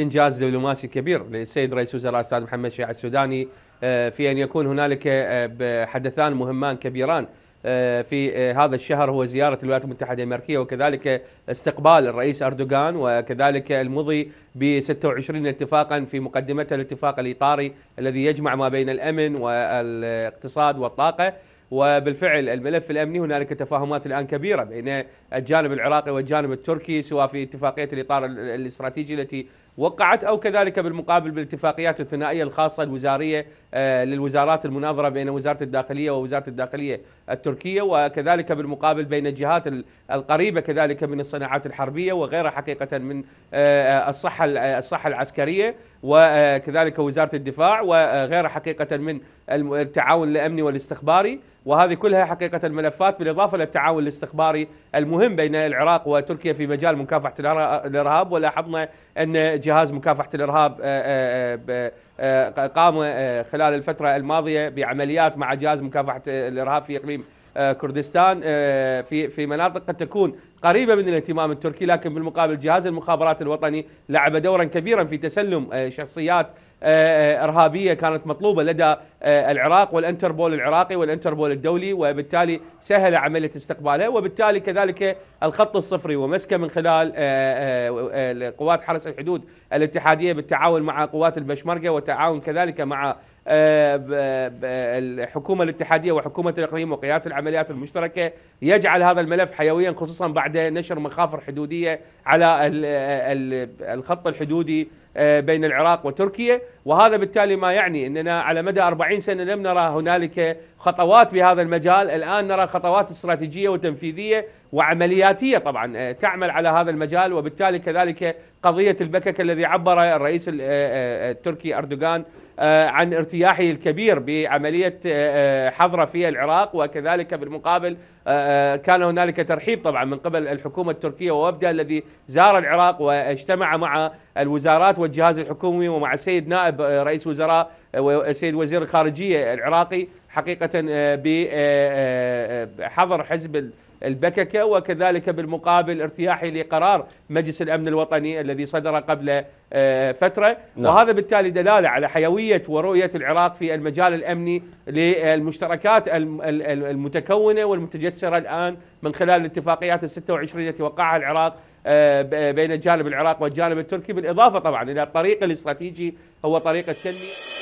انجاز دبلوماسي كبير للسيد رئيس وزراء الاستاذ محمد شيع السوداني آه، في ان يكون هنالك آه، حدثان مهمان كبيران آه، في هذا الشهر هو زياره الولايات المتحده الامريكيه وكذلك استقبال الرئيس اردوغان وكذلك المضي ب 26 اتفاقا في مقدمته الاتفاق الاطاري الذي يجمع ما بين الامن والاقتصاد والطاقه وبالفعل الملف الامني هنالك تفاهمات الان كبيره بين الجانب العراقي والجانب التركي سواء في اتفاقيه الاطار الاستراتيجي التي وقعت او كذلك بالمقابل بالاتفاقيات الثنائيه الخاصه الوزاريه آه، للوزارات المناظره بين وزاره الداخليه ووزاره الداخليه التركيه وكذلك بالمقابل بين الجهات القريبه كذلك من الصناعات الحربيه وغيرها حقيقه من آه، آه، الصحه الصحه العسكريه وكذلك وزاره الدفاع وغيرها حقيقه من التعاون الامني والاستخباري وهذه كلها حقيقه الملفات بالاضافه للتعاون الاستخباري المهم بين العراق وتركيا في مجال مكافحه الارهاب ولاحظنا ان جهاز مكافحه الارهاب آه، آه، آه، قام خلال الفتره الماضيه بعمليات مع جهاز مكافحه الارهاب في اقليم آه، كردستان آه، في في مناطق قد تكون قريبه من الاهتمام التركي لكن بالمقابل جهاز المخابرات الوطني لعب دورا كبيرا في تسلم آه، شخصيات ارهابيه كانت مطلوبه لدى العراق والانتربول العراقي والانتربول الدولي وبالتالي سهل عمليه استقبالها وبالتالي كذلك الخط الصفري ومسكه من خلال قوات حرس الحدود الاتحاديه بالتعاون مع قوات البشمركه وتعاون كذلك مع آه، الحكومه الاتحاديه وحكومه الاقليم وقياده العمليات المشتركه يجعل هذا الملف حيويا خصوصا بعد نشر مخافر حدوديه على الخط الحدودي آه، بين العراق وتركيا وهذا بالتالي ما يعني اننا على مدى 40 سنه لم نرى هنالك خطوات بهذا المجال الان نرى خطوات استراتيجيه وتنفيذيه وعملياتيه طبعا آه، تعمل على هذا المجال وبالتالي كذلك قضيه البكك الذي عبر الرئيس التركي اردوغان آه، عن ارتياحه الكبير بعملية آه، آه، حظره في العراق وكذلك بالمقابل كان هنالك ترحيب طبعا من قبل الحكومة التركية ووفدها الذي زار العراق واجتمع مع الوزارات والجهاز الحكومي ومع السيد نائب آه، رئيس وزراء آه، آه، السيد وزير الخارجيه العراقي حقيقه بحظر حزب البككه وكذلك بالمقابل ارتياحي لقرار مجلس الامن الوطني الذي صدر قبل فتره نعم. وهذا بالتالي دلاله على حيويه ورؤيه العراق في المجال الامني للمشتركات المتكونه والمتجسره الان من خلال الاتفاقيات ال 26 التي وقعها العراق آه، بين الجانب العراقي والجانب التركي بالإضافة طبعا إلى الطريق الاستراتيجي هو طريق التنمية